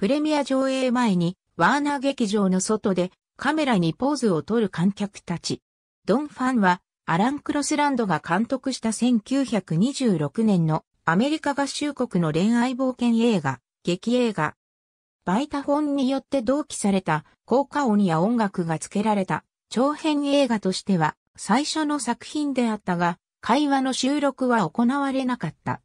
プレミア上映前にワーナー劇場の外でカメラにポーズを取る観客たち。ドンファンはアラン・クロスランドが監督した1926年のアメリカ合衆国の恋愛冒険映画、劇映画。バイタ本によって同期された効果音や音楽が付けられた長編映画としては最初の作品であったが、会話の収録は行われなかった。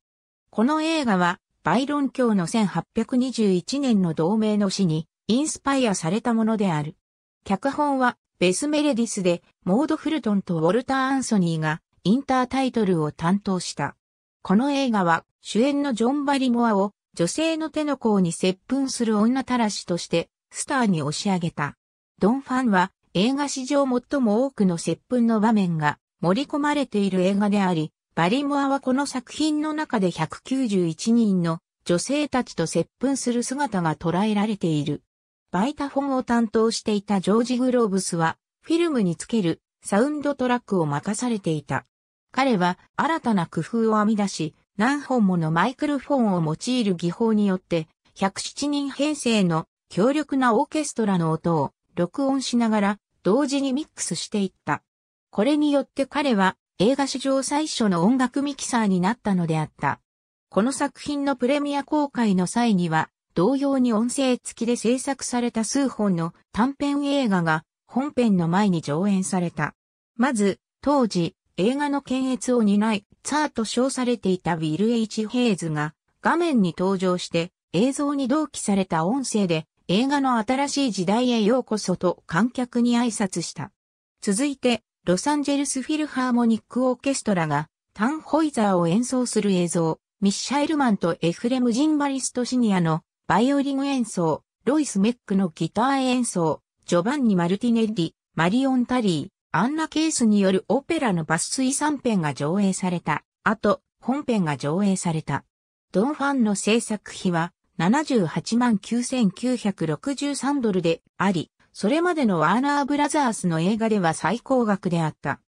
この映画はバイロン教の1821年の同盟の詩にインスパイアされたものである。脚本はベスメレディスでモード・フルトンとウォルター・アンソニーがインタータイトルを担当した。この映画は主演のジョン・バリモアを女性の手の甲に接吻する女たらしとしてスターに押し上げた。ドン・ファンは映画史上最も多くの接吻の場面が盛り込まれている映画であり、バリモアはこの作品の中で191人の女性たちと接吻する姿が捉えられている。バイタフォンを担当していたジョージ・グローブスは、フィルムにつけるサウンドトラックを任されていた。彼は新たな工夫を編み出し、何本ものマイクロフォンを用いる技法によって、107人編成の強力なオーケストラの音を録音しながら同時にミックスしていった。これによって彼は映画史上最初の音楽ミキサーになったのであった。この作品のプレミア公開の際には、同様に音声付きで制作された数本の短編映画が本編の前に上演された。まず、当時、映画の検閲を担い、ツァーと称されていたウィル・エイチ・ヘイズが画面に登場して映像に同期された音声で映画の新しい時代へようこそと観客に挨拶した。続いて、ロサンゼルスフィルハーモニックオーケストラが、タンホイザーを演奏する映像、ミッシャイルマンとエフレム・ジンバリストシニアのバイオリン演奏、ロイス・メックのギター演奏、ジョバンニ・マルティネッリ、マリオン・タリー、アンナ・ケースによるオペラの抜粋3編が上映された。あと、本編が上映された。ドンファンの制作費は78 9963ドルであり、それまでのワーナーブラザースの映画では最高額であった。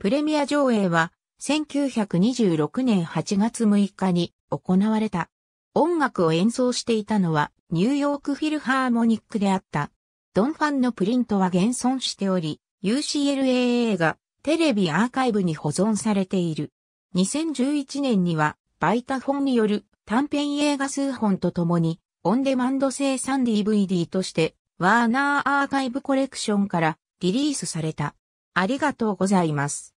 プレミア上映は1926年8月6日に行われた。音楽を演奏していたのはニューヨークフィルハーモニックであった。ドンファンのプリントは現存しており、UCLAA がテレビアーカイブに保存されている。2011年にはバイタフォンによる短編映画数本とともにオンデマンド製 3DVD としてワーナーアーカイブコレクションからリリースされた。ありがとうございます。